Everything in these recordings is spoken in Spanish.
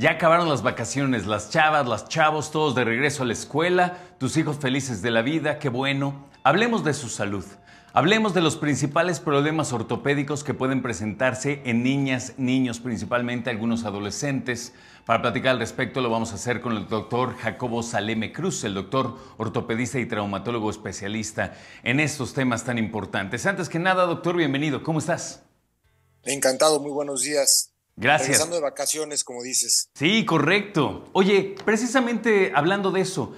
Ya acabaron las vacaciones, las chavas, las chavos, todos de regreso a la escuela, tus hijos felices de la vida, qué bueno. Hablemos de su salud. Hablemos de los principales problemas ortopédicos que pueden presentarse en niñas, niños, principalmente algunos adolescentes. Para platicar al respecto lo vamos a hacer con el doctor Jacobo Saleme Cruz, el doctor ortopedista y traumatólogo especialista en estos temas tan importantes. Antes que nada, doctor, bienvenido. ¿Cómo estás? Encantado, muy buenos días. Gracias. Regresando de vacaciones, como dices. Sí, correcto. Oye, precisamente hablando de eso,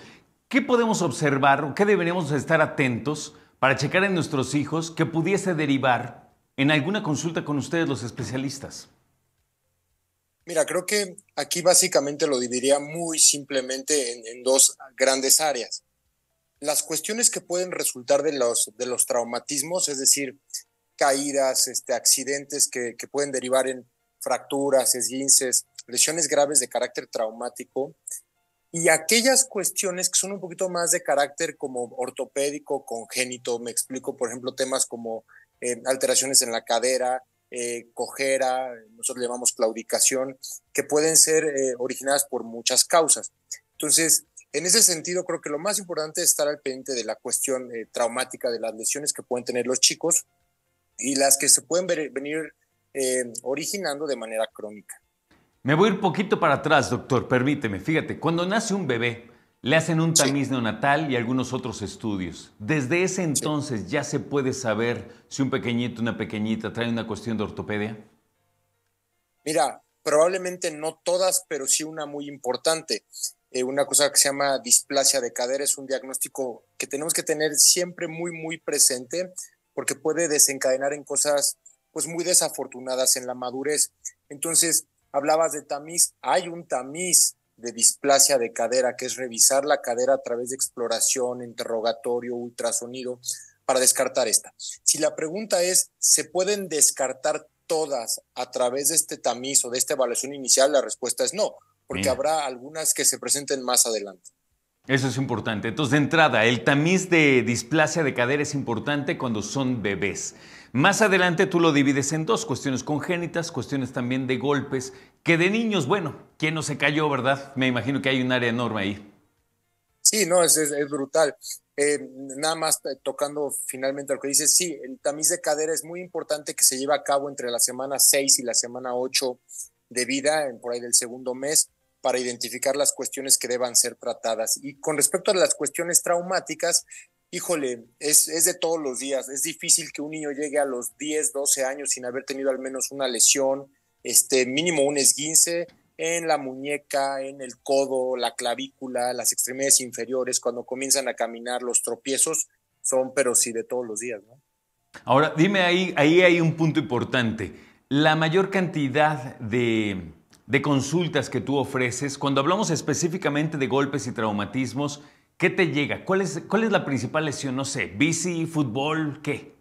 ¿qué podemos observar o qué deberíamos estar atentos para checar en nuestros hijos que pudiese derivar en alguna consulta con ustedes los especialistas? Mira, creo que aquí básicamente lo dividiría muy simplemente en, dos grandes áreas. Las cuestiones que pueden resultar de los, de los traumatismos, es decir, caídas, este, accidentes que pueden derivar en, fracturas, esguinces, lesiones graves de carácter traumático y aquellas cuestiones que son un poquito más de carácter como ortopédico, congénito, me explico, por ejemplo, temas como eh, alteraciones en la cadera, eh, cojera, nosotros le llamamos claudicación, que pueden ser eh, originadas por muchas causas. Entonces, en ese sentido, creo que lo más importante es estar al pendiente de la cuestión traumática de las lesiones que pueden tener los chicos y las que se pueden venir eh, originando de manera crónica. Me voy a ir poquito para atrás, doctor, permíteme. Fíjate, cuando nace un bebé, le hacen un tamiz neonatal y algunos otros estudios. Desde ese entonces ya se puede saber si un pequeñito, una pequeñita trae una cuestión de ortopedia. Mira, probablemente no todas, pero sí una muy importante. Eh, una cosa que se llama displasia de cadera es un diagnóstico que tenemos que tener siempre muy, muy presente porque puede desencadenar en cosas pues muy desafortunadas en la madurez. Entonces, hablabas de tamiz, hay un tamiz de displasia de cadera, que es revisar la cadera a través de exploración, interrogatorio, ultrasonido, para descartar esta. Si la pregunta es, ¿se pueden descartar todas a través de este tamiz o de esta evaluación inicial? La respuesta es no, porque habrá algunas que se presenten más adelante. Eso es importante. Entonces, de entrada, el tamiz de displasia de cadera es importante cuando son bebés. Más adelante tú lo divides en dos, cuestiones congénitas, cuestiones también de golpes, que de niños, bueno, ¿quién no se cayó, verdad? Me imagino que hay un área enorme ahí. Sí, no, es, brutal. Eh, nada más tocando finalmente lo que dices, sí, el tamiz de cadera es muy importante que se lleve a cabo entre la semana 6 y la semana 8 de vida, en por ahí del segundo mes, para identificar las cuestiones que deban ser tratadas. Y con respecto a las cuestiones traumáticas, híjole, es, de todos los días. Es difícil que un niño llegue a los 10, 12 años sin haber tenido al menos una lesión, este, mínimo un esguince en la muñeca, en el codo, la clavícula, las extremidades inferiores, cuando comienzan a caminar, los tropiezos son, pero sí, de todos los días. Ahora, dime ahí, ahí hay un punto importante. La mayor cantidad de, de consultas que tú ofreces, cuando hablamos específicamente de golpes y traumatismos, ¿Qué te llega? ¿Cuál es, cuál es la principal lesión? No sé, bici, fútbol, ¿qué?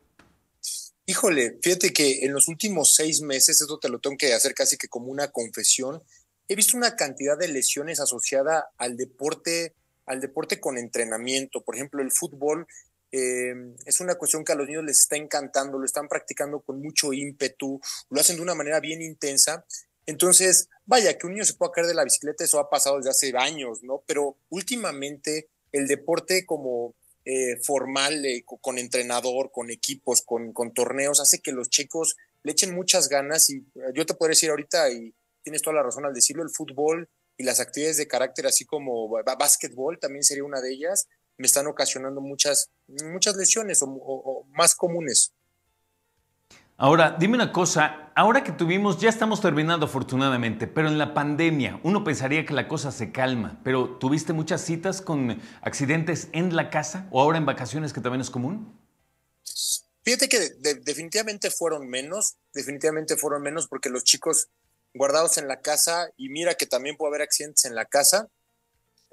Híjole, fíjate que en los últimos seis meses, esto te lo tengo que hacer casi que como una confesión, he visto una cantidad de lesiones asociada al deporte, al deporte con entrenamiento. Por ejemplo, el fútbol eh, es una cuestión que a los niños les está encantando, lo están practicando con mucho ímpetu, lo hacen de una manera bien intensa. Entonces, vaya, que un niño se pueda caer de la bicicleta, eso ha pasado desde hace años, ¿no? Pero últimamente el deporte como eh, formal, eh, con entrenador, con equipos, con, torneos, hace que los chicos le echen muchas ganas y eh, yo te puedo decir ahorita, y tienes toda la razón al decirlo, el fútbol y las actividades de carácter así como básquetbol también sería una de ellas, me están ocasionando muchas, muchas lesiones o más comunes. Ahora, dime una cosa, ahora que tuvimos, ya estamos terminando afortunadamente, pero en la pandemia uno pensaría que la cosa se calma, pero ¿tuviste muchas citas con accidentes en la casa o ahora en vacaciones que también es común? Fíjate que definitivamente fueron menos, definitivamente fueron menos porque los chicos guardados en la casa, y mira que también puede haber accidentes en la casa,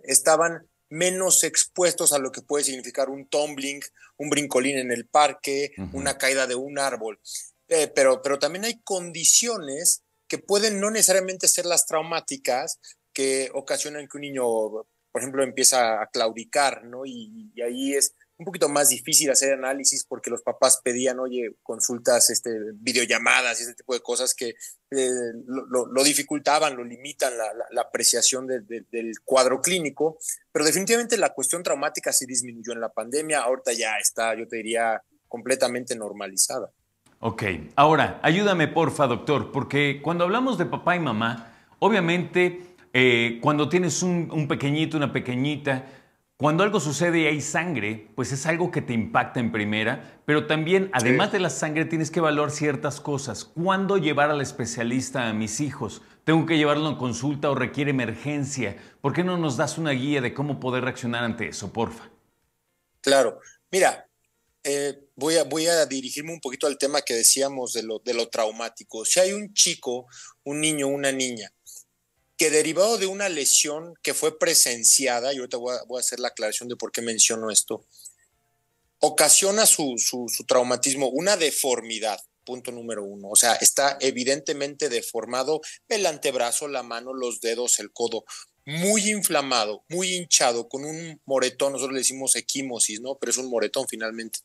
estaban menos expuestos a lo que puede significar un tumbling, un brincolín en el parque, una caída de un árbol. Eh, pero, pero también hay condiciones que pueden no necesariamente ser las traumáticas que ocasionan que un niño, por ejemplo, empieza a claudicar, ¿no? Y, ahí es un poquito más difícil hacer análisis porque los papás pedían, oye, consultas, este, videollamadas y ese tipo de cosas que eh, lo, dificultaban, lo limitan la, apreciación del cuadro clínico. Pero definitivamente la cuestión traumática sí disminuyó en la pandemia, ahorita ya está, yo te diría, completamente normalizada. Ok, ahora, ayúdame porfa, doctor, porque cuando hablamos de papá y mamá, obviamente eh, cuando tienes un, pequeñito, una pequeñita, cuando algo sucede y hay sangre, pues es algo que te impacta en primera, pero también, además de la sangre, tienes que evaluar ciertas cosas. ¿Cuándo llevar al especialista a mis hijos? ¿Tengo que llevarlo a consulta o requiere emergencia? ¿Por qué no nos das una guía de cómo poder reaccionar ante eso, porfa? Claro. Mira, eh, voy, a, voy a dirigirme un poquito al tema que decíamos de lo, de lo traumático. Si hay un chico, un niño, una niña, que derivado de una lesión que fue presenciada, y ahorita voy a, hacer la aclaración de por qué menciono esto, ocasiona su, su traumatismo una deformidad, punto número uno. O sea, está evidentemente deformado el antebrazo, la mano, los dedos, el codo muy inflamado, muy hinchado, con un moretón, nosotros le decimos equimosis, ¿no? Pero es un moretón finalmente,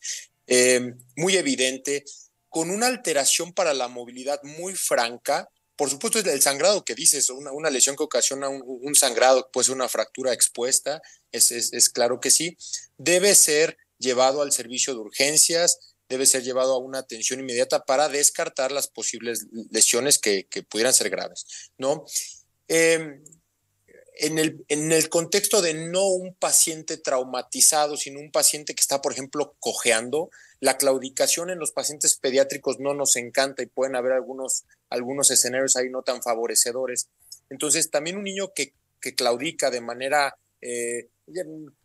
eh, muy evidente, con una alteración para la movilidad muy franca. Por supuesto, el sangrado que dices, una, una lesión que ocasiona un, sangrado, puede ser una fractura expuesta, es, claro que sí. Debe ser llevado al servicio de urgencias, debe ser llevado a una atención inmediata para descartar las posibles lesiones que, que pudieran ser graves, ¿no? Eh, en el, en el contexto de no un paciente traumatizado, sino un paciente que está, por ejemplo, cojeando, la claudicación en los pacientes pediátricos no nos encanta y pueden haber algunos, algunos escenarios ahí no tan favorecedores. Entonces, también un niño que, claudica de manera, eh,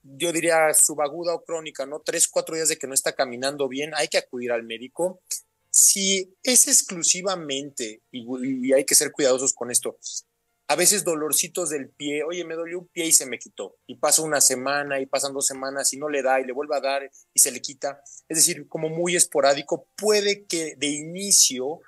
yo diría, subaguda o crónica, ¿no? Tres, cuatro días de que no está caminando bien, hay que acudir al médico. Si es exclusivamente, y hay que ser cuidadosos con esto, a veces dolorcitos del pie, oye, me dolió un pie y se me quitó, y pasa una semana y pasan dos semanas y no le da y le vuelve a dar y se le quita, es decir, como muy esporádico, puede que de inicio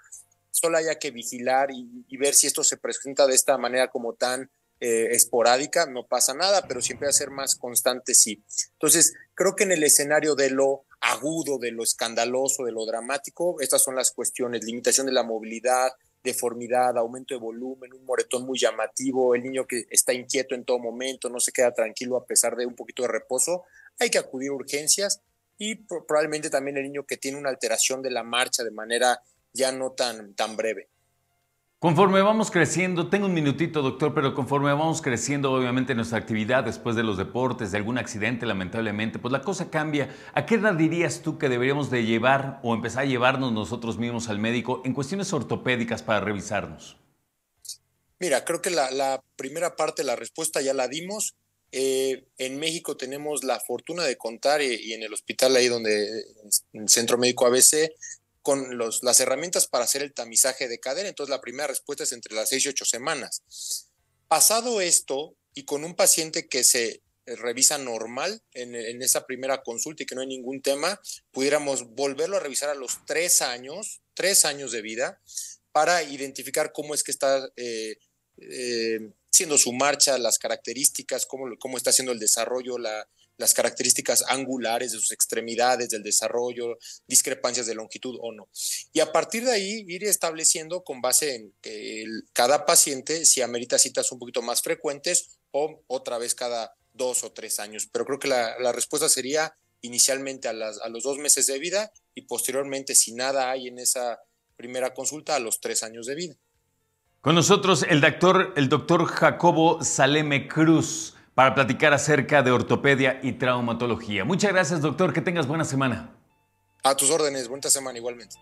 solo haya que vigilar y, ver si esto se presenta de esta manera como tan eh, esporádica, no pasa nada, pero siempre va a ser más constante, sí. Entonces, creo que en el escenario de lo agudo, de lo escandaloso, de lo dramático, estas son las cuestiones, limitación de la movilidad, deformidad, aumento de volumen, un moretón muy llamativo, el niño que está inquieto en todo momento, no se queda tranquilo a pesar de un poquito de reposo, hay que acudir a urgencias y probablemente también el niño que tiene una alteración de la marcha de manera ya no tan, tan breve. Conforme vamos creciendo, tengo un minutito doctor, pero conforme vamos creciendo obviamente nuestra actividad después de los deportes, de algún accidente lamentablemente, pues la cosa cambia. ¿A qué edad dirías tú que deberíamos de llevar o empezar a llevarnos nosotros mismos al médico en cuestiones ortopédicas para revisarnos? Mira, creo que la, primera parte la respuesta ya la dimos. Eh, en México tenemos la fortuna de contar eh, y, en el hospital ahí donde, eh, en el Centro Médico ABC, con las herramientas para hacer el tamizaje de cadera. Entonces, la primera respuesta es entre las seis y ocho semanas. Pasado esto, y con un paciente que se eh, revisa normal en, esa primera consulta y que no hay ningún tema, pudiéramos volverlo a revisar a los tres años, tres años de vida, para identificar cómo es que está eh, eh, siendo su marcha, las características, cómo, cómo está haciendo el desarrollo, la, las características angulares de sus extremidades, del desarrollo, discrepancias de longitud o no. Y a partir de ahí ir estableciendo con base en que cada paciente si amerita citas un poquito más frecuentes o otra vez cada dos o tres años. Pero creo que la, respuesta sería inicialmente a, a, los dos meses de vida y posteriormente, si nada hay en esa primera consulta, a los tres años de vida. Con nosotros el doctor, el doctor Jacobo Saleme Cruz para platicar acerca de ortopedia y traumatología. Muchas gracias, doctor. Que tengas buena semana. A tus órdenes. Buena semana igualmente.